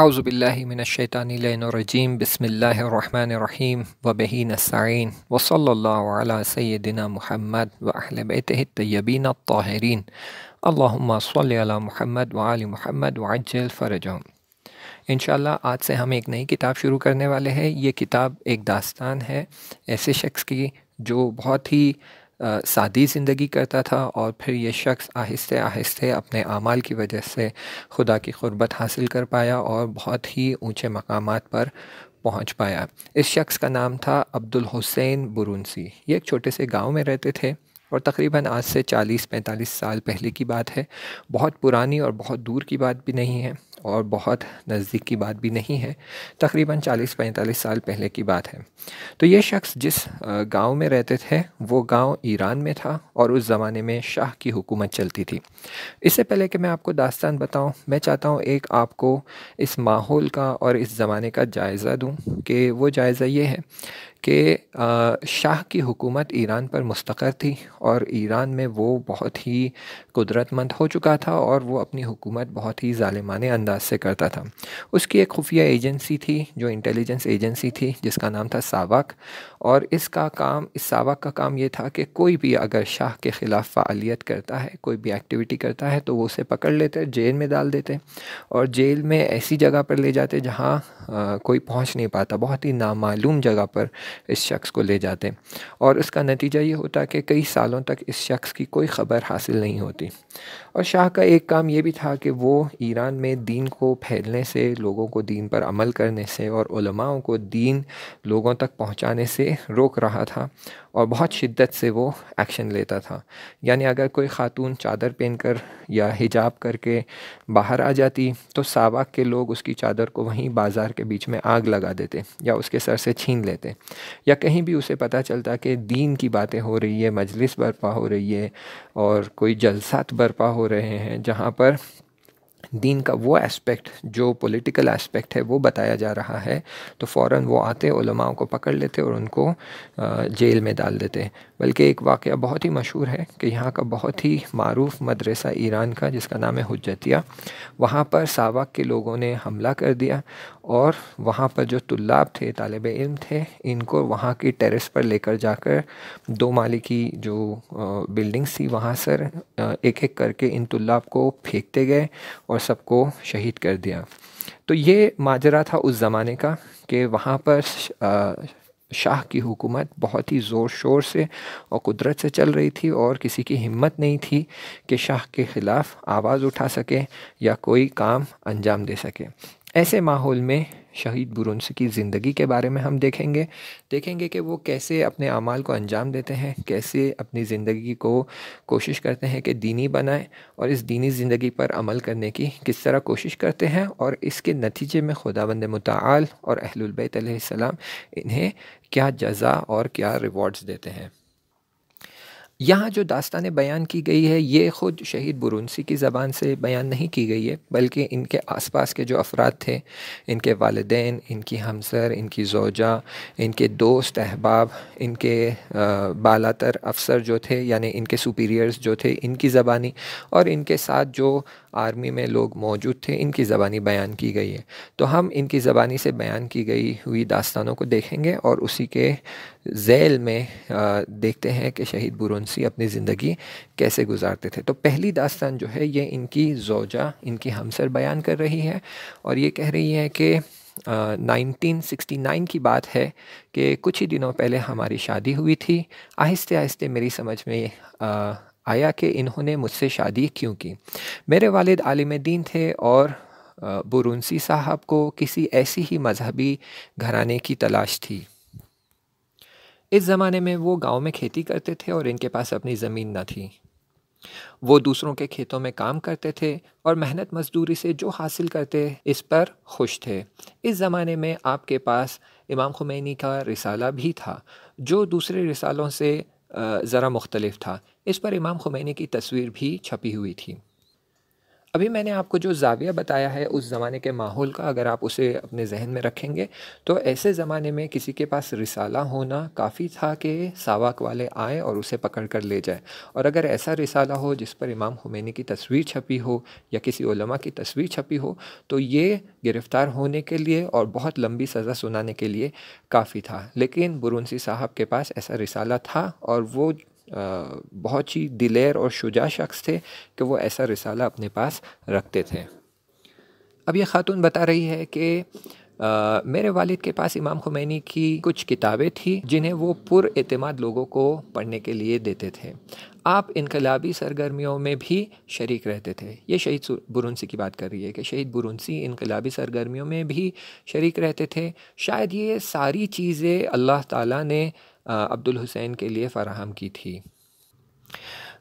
आउज़बिल्लिमिनशैतानीम बसमीम वबही व वसल्ला सैदिना महमद वबीन तहरीन अल्लाम महमद वाल महमद वाजल फ़रजम इन आज से हम एक नई किताब शुरू करने वाले हैं ये किताब एक दास्तान है ऐसे शख्स की जो बहुत ही सादी ज़िंदगी करता था और फिर ये शख्स आहिस्ते आहिस्ते अपने अमाल की वजह से खुदा की क़ुरबत हासिल कर पाया और बहुत ही ऊँचे मकाम पर पहुंच पाया इस शख्स का नाम था अब्दुल हुसैन बुरुनसी ये एक छोटे से गांव में रहते थे और तकरीबन आज से 40-45 साल पहले की बात है बहुत पुरानी और बहुत दूर की बात भी नहीं है और बहुत नज़दीक की बात भी नहीं है तकरीबन 40-45 साल पहले की बात है तो ये शख्स जिस गांव में रहते थे वो गांव ईरान में था और उस ज़माने में शाह की हुकूमत चलती थी इससे पहले कि मैं आपको दास्तान बताऊं मैं चाहता हूं एक आपको इस माहौल का और इस ज़माने का जायज़ा दूं कि वो जायज़ा ये है कि शाह की हुकूमत ईरान पर मुस्तकर थी और ईरान में वो बहुत ही कुदरतमंद हो चुका था और वो अपनी हुकूमत बहुत ही ालिमान अंदाज से करता था उसकी एक खुफिया एजेंसी थी जो इंटेलिजेंस एजेंसी थी जिसका नाम था सावक और इसका काम इस सावक का काम ये था कि कोई भी अगर शाह के ख़िलाफ़ फ़ालियत करता है कोई भी एक्टिविटी करता है तो वो उसे पकड़ लेते जेल में डाल देते और जेल में ऐसी जगह पर ले जाते जहाँ कोई पहुँच नहीं पाता बहुत ही नामालूम जगह पर इस शख्स को ले जाते और उसका नतीजा ये होता कि कई सालों तक इस शख्स की कोई ख़बर हासिल नहीं होती और शाह का एक काम ये भी था कि वो ईरान में दीन को फैलने से लोगों को दीन पर अमल करने से और उलमाओं को दीन लोगों तक पहुंचाने से रोक रहा था और बहुत शिद्दत से वो एक्शन लेता था यानी अगर कोई ख़ातून चादर पहन कर या हिजाब करके बाहर आ जाती तो सावाक के लोग उसकी चादर को वहीं बाज़ार के बीच में आग लगा देते या उसके सर से छीन लेते या कहीं भी उसे पता चलता कि दीन की बातें हो रही है मजलिस बर्पा हो रही है और कोई जलसात बर्पा हो रहे हैं जहाँ पर दीन का वो एस्पेक्ट जो पॉलिटिकल एस्पेक्ट है वो बताया जा रहा है तो फ़ौर वो आते उलमाओं को पकड़ लेते और उनको जेल में डाल देते बल्कि एक वाक़ बहुत ही मशहूर है कि यहाँ का बहुत ही मरूफ मदरसा ईरान का जिसका नाम है हजतिया वहाँ पर सावाक के लोगों ने हमला कर दिया और वहाँ पर जो तुल्लाब थे तालब इल्म थे इनको वहाँ की टेरेस पर लेकर जाकर दो माली की जो बिल्डिंग्स थी वहाँ सर एक एक करके इन तुल्लाब को फेंकते गए और सबको शहीद कर दिया तो ये माजरा था उस ज़माने का कि वहाँ पर शाह की हुकूमत बहुत ही ज़ोर शोर से और कुदरत से चल रही थी और किसी की हिम्मत नहीं थी कि शाह के ख़िलाफ़ आवाज़ उठा सके या कोई काम अंजाम दे सके ऐसे माहौल में शहीद बुरुंस की ज़िंदगी के बारे में हम देखेंगे देखेंगे कि वो कैसे अपने अमाल को अंजाम देते हैं कैसे अपनी ज़िंदगी को कोशिश करते हैं कि दीनी बनाएं और इस दीनी ज़िंदगी पर अमल करने की किस तरह कोशिश करते हैं और इसके नतीजे में खुदा बंद मताल और अहलबैत सलाम इन्हें क्या जजा और क्या रिवॉर्ड्स देते हैं यहाँ जो दास्तान बयान की गई है ये ख़ुद शहीद बुरुंसी की ज़बान से बयान नहीं की गई है बल्कि इनके आसपास के जो अफराद थे इनके वालदे इनकी हमसर इनकी जोजा इनके दोस्त अहबाब इनके बालातर अफसर जो थे यानी इनके सुपीरियर्स जो थे इनकी ज़बानी और इनके साथ जो आर्मी में लोग मौजूद थे इनकी ज़बानी बयान की गई है तो हम इनकी ज़बानी से बयान की गई हुई दास्तानों को देखेंगे और उसी के जेल में देखते हैं कि शहीद बुरंसी अपनी ज़िंदगी कैसे गुजारते थे तो पहली दास्तान जो है ये इनकी जोजा इनकी हमसर बयान कर रही है और ये कह रही है कि सिक्सटी 1969 की बात है कि कुछ ही दिनों पहले हमारी शादी हुई थी आहिस्ते आहिस्ते मेरी समझ में आया कि इन्होंने मुझसे शादी क्यों की मेरे वालिद आलिम दीन थे और बुरुनसी साहब को किसी ऐसी ही मजहबी घराने की तलाश थी इस ज़माने में वो गांव में खेती करते थे और इनके पास अपनी ज़मीन न थी वो दूसरों के खेतों में काम करते थे और मेहनत मजदूरी से जो हासिल करते इस पर खुश थे इस ज़माने में आपके पास इमाम खुमैनी का रिसाला भी था जो दूसरे रिसालों से ज़रा मुख्तलिफ था इस पर इमाम खुमैनी की तस्वीर भी छपी हुई थी अभी मैंने आपको जो जाविया बताया है उस ज़माने के माहौल का अगर आप उसे अपने जहन में रखेंगे तो ऐसे ज़माने में किसी के पास रिसाला होना काफ़ी था कि सावाक वाले आए और उसे पकड़ कर ले जाए और अगर ऐसा रिसाला हो जिस पर इमाम हुमैनी की तस्वीर छपी हो या किसी ओलमा की तस्वीर छपी हो तो ये गिरफ़्तार होने के लिए और बहुत लंबी सज़ा सुनाने के लिए काफ़ी था लेकिन बुरुंसी साहब के पास ऐसा रिसाला था और वो बहुत ही दिलेर और शुजा शख्स थे कि वो ऐसा रिसाला अपने पास रखते थे अब यह खातून बता रही है कि मेरे वालिद के पास इमाम खुमैनी की कुछ किताबें थी जिन्हें वो पुरमाद लोगों को पढ़ने के लिए देते थे आप इनकलाबी सरगर्मियों में भी शरीक रहते थे ये शहीद बुरुंसी की बात कर रही है कि शहीद बुरुंसी इनकलाबी सरगर्मियों में भी शरीक रहते थे शायद ये सारी चीज़ें अल्लाह ताला ने अब्दुल हुसैन के लिए फ़राहम की थी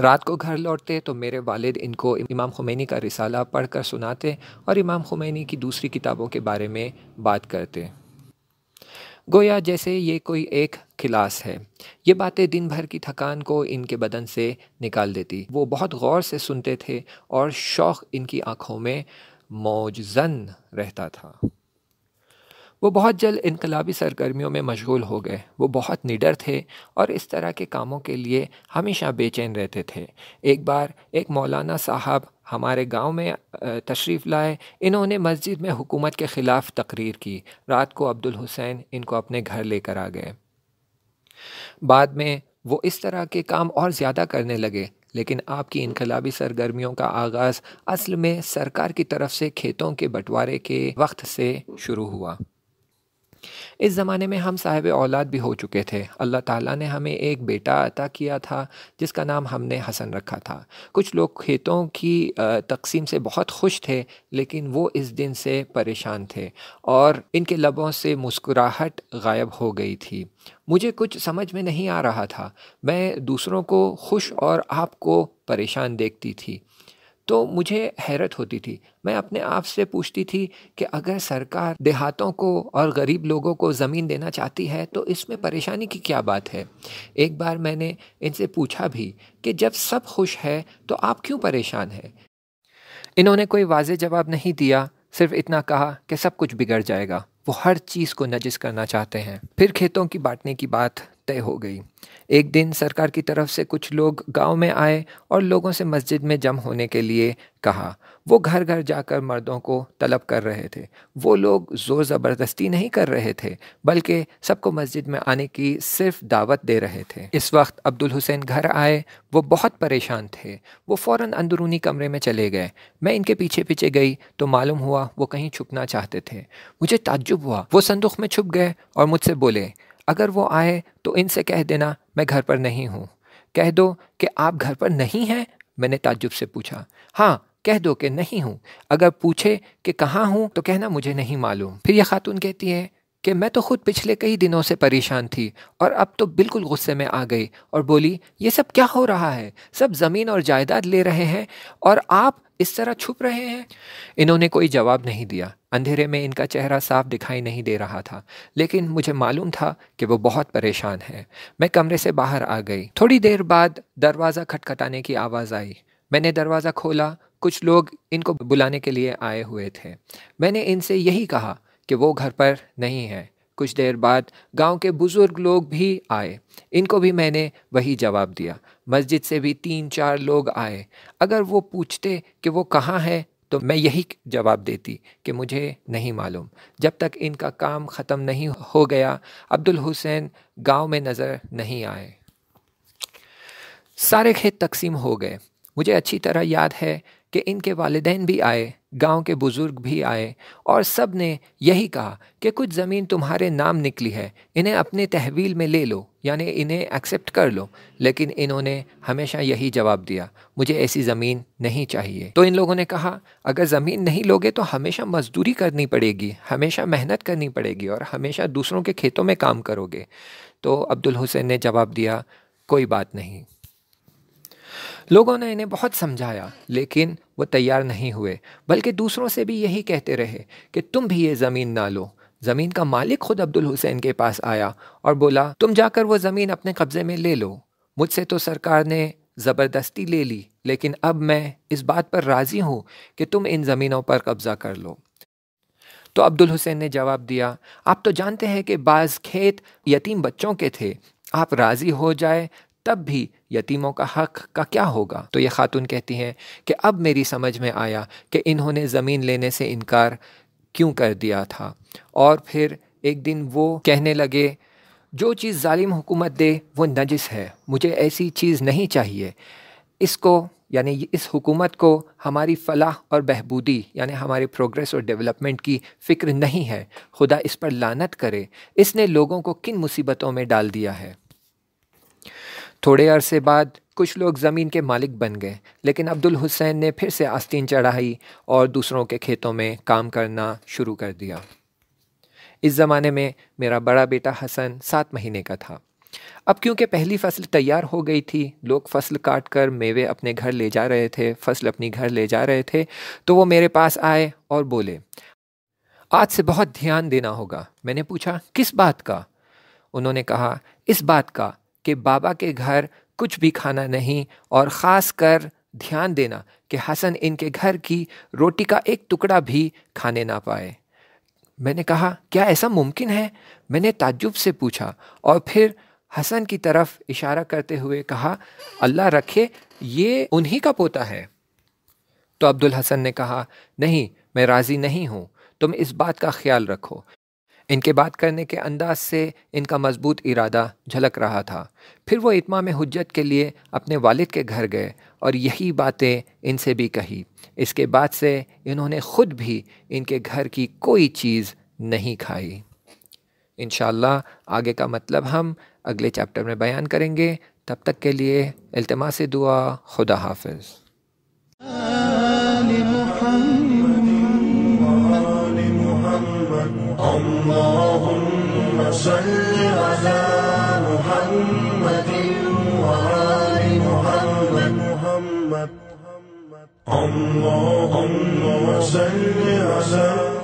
रात को घर लौटते तो मेरे वालिद इनको इमाम खुमैनी का रिसाला पढ़कर सुनाते और इमाम खुमैनी की दूसरी किताबों के बारे में बात करते गोया जैसे ये कोई एक खिलास है ये बातें दिन भर की थकान को इनके बदन से निकाल देती वो बहुत गौर से सुनते थे और शौक़ इनकी आँखों में मौजन रहता था वो बहुत जल्द इनकलाबी सरगर्मियों में मशगूल हो गए वो बहुत निडर थे और इस तरह के कामों के लिए हमेशा बेचैन रहते थे एक बार एक मौलाना साहब हमारे गांव में तशरीफ़ लाए इन्होंने मस्जिद में हुकूमत के ख़िलाफ़ तकरीर की रात को अब्दुल हुसैन इनको अपने घर लेकर आ गए बाद में वो इस तरह के काम और ज़्यादा करने लगे लेकिन आपकी इनकलाबी सरगर्मियों का आगाज़ असल में सरकार की तरफ से खेतों के बंटवारे के वक्त से शुरू हुआ इस ज़माने में हम साहिब औलाद भी हो चुके थे अल्लाह ताला ने हमें एक बेटा अता किया था जिसका नाम हमने हसन रखा था कुछ लोग खेतों की तकसीम से बहुत खुश थे लेकिन वो इस दिन से परेशान थे और इनके लबों से मुस्कुराहट गायब हो गई थी मुझे कुछ समझ में नहीं आ रहा था मैं दूसरों को खुश और आपको परेशान देखती थी तो मुझे हैरत होती थी मैं अपने आप से पूछती थी कि अगर सरकार देहातों को और गरीब लोगों को ज़मीन देना चाहती है तो इसमें परेशानी की क्या बात है एक बार मैंने इनसे पूछा भी कि जब सब खुश है तो आप क्यों परेशान हैं इन्होंने कोई वाज जवाब नहीं दिया सिर्फ इतना कहा कि सब कुछ बिगड़ जाएगा वो हर चीज़ को नजिस करना चाहते हैं फिर खेतों की बांटने की बात तय हो गई एक दिन सरकार की तरफ से कुछ लोग गांव में आए और लोगों से मस्जिद में जम होने के लिए कहा वो घर घर जाकर मर्दों को तलब कर रहे थे वो लोग ज़ोर ज़बरदस्ती नहीं कर रहे थे बल्कि सबको मस्जिद में आने की सिर्फ दावत दे रहे थे इस वक्त अब्दुल हुसैन घर आए वो बहुत परेशान थे वो फ़ौर अंदरूनी कमरे में चले गए मैं इनके पीछे पीछे गई तो मालूम हुआ वो कहीं छुपना चाहते थे मुझे ताज्जुब हुआ वो संदूक में छुप गए और मुझसे बोले अगर वो आए तो इनसे कह देना मैं घर पर नहीं हूँ कह दो कि आप घर पर नहीं हैं मैंने ताज्जुब से पूछा हाँ कह दो कि नहीं हूँ अगर पूछे कि कहाँ हूँ तो कहना मुझे नहीं मालूम फिर यह खातून कहती है कि मैं तो खुद पिछले कई दिनों से परेशान थी और अब तो बिल्कुल गुस्से में आ गई और बोली ये सब क्या हो रहा है सब ज़मीन और जायदाद ले रहे हैं और आप इस तरह छुप रहे हैं इन्होंने कोई जवाब नहीं दिया अंधेरे में इनका चेहरा साफ दिखाई नहीं दे रहा था लेकिन मुझे मालूम था कि वो बहुत परेशान है मैं कमरे से बाहर आ गई थोड़ी देर बाद दरवाज़ा खटखटाने की आवाज़ आई मैंने दरवाज़ा खोला कुछ लोग इनको बुलाने के लिए आए हुए थे मैंने इनसे यही कहा कि वो घर पर नहीं हैं कुछ देर बाद गांव के बुज़ुर्ग लोग भी आए इनको भी मैंने वही जवाब दिया मस्जिद से भी तीन चार लोग आए अगर वो पूछते कि वो कहाँ हैं तो मैं यही जवाब देती कि मुझे नहीं मालूम जब तक इनका काम ख़त्म नहीं हो गया अब्दुल हुसैन गांव में नज़र नहीं आए सारे खेत तकसीम हो गए मुझे अच्छी तरह याद है कि इनके वालदेन भी आए गांव के बुजुर्ग भी आए और सब ने यही कहा कि कुछ ज़मीन तुम्हारे नाम निकली है इन्हें अपने तहवील में ले लो यानी इन्हें एक्सेप्ट कर लो लेकिन इन्होंने हमेशा यही जवाब दिया मुझे ऐसी ज़मीन नहीं चाहिए तो इन लोगों ने कहा अगर ज़मीन नहीं लोगे तो हमेशा मजदूरी करनी पड़ेगी हमेशा मेहनत करनी पड़ेगी और हमेशा दूसरों के खेतों में काम करोगे तो अब्दुल हुसैन ने जवाब दिया कोई बात नहीं लोगों ने इन्हें बहुत समझाया लेकिन वो तैयार नहीं हुए बल्कि दूसरों से भी यही कहते रहे कि तुम भी ये ज़मीन ना लो ज़मीन का मालिक खुद अब्दुल हुसैन के पास आया और बोला तुम जाकर वो ज़मीन अपने कब्ज़े में ले लो मुझसे तो सरकार ने ज़बरदस्ती ले ली लेकिन अब मैं इस बात पर राज़ी हूँ कि तुम इन ज़मीनों पर कब्ज़ा कर लो तो अब्दुल हुसैन ने जवाब दिया आप तो जानते हैं कि बाज़ खेत यतीम बच्चों के थे आप राज़ी हो जाए तब भी यतीमों का हक का क्या होगा तो ये खातून कहती हैं कि अब मेरी समझ में आया कि इन्होंने ज़मीन लेने से इनकार क्यों कर दिया था और फिर एक दिन वो कहने लगे जो चीज़ ालिम हुकूमत दे वो नजस है मुझे ऐसी चीज़ नहीं चाहिए इसको यानी इस हुकूमत को हमारी फलाह और बहबूदी यानी हमारे प्रोग्रेस और डेवलपमेंट की फ़िक्र नहीं है खुदा इस पर लानत करे इसने लोगों को किन मुसीबतों में डाल दिया है थोड़े अरसे बाद कुछ लोग ज़मीन के मालिक बन गए लेकिन अब्दुल हुसैन ने फिर से आस्तीन चढ़ाई और दूसरों के खेतों में काम करना शुरू कर दिया इस ज़माने में मेरा बड़ा बेटा हसन सात महीने का था अब क्योंकि पहली फसल तैयार हो गई थी लोग फसल काट कर मेवे अपने घर ले जा रहे थे फसल अपनी घर ले जा रहे थे तो वो मेरे पास आए और बोले आज से बहुत ध्यान देना होगा मैंने पूछा किस बात का उन्होंने कहा इस बात का कि बाबा के घर कुछ भी खाना नहीं और ख़ास कर ध्यान देना कि हसन इनके घर की रोटी का एक टुकड़ा भी खाने ना पाए मैंने कहा क्या ऐसा मुमकिन है मैंने ताज्जुब से पूछा और फिर हसन की तरफ इशारा करते हुए कहा अल्लाह रखे ये उन्हीं का पोता है तो अब्दुल हसन ने कहा नहीं मैं राज़ी नहीं हूँ तुम इस बात का ख्याल रखो इनके बात करने के अंदाज से इनका मजबूत इरादा झलक रहा था फिर वो इतमा में हजत के लिए अपने वालिद के घर गए और यही बातें इनसे भी कही इसके बाद से इन्होंने ख़ुद भी इनके घर की कोई चीज़ नहीं खाई इन आगे का मतलब हम अगले चैप्टर में बयान करेंगे तब तक के लिए अल्तमा से दुआ खुदा हाफिज़ اللهم صل على محمد وآل محمد محمد اللهم صل على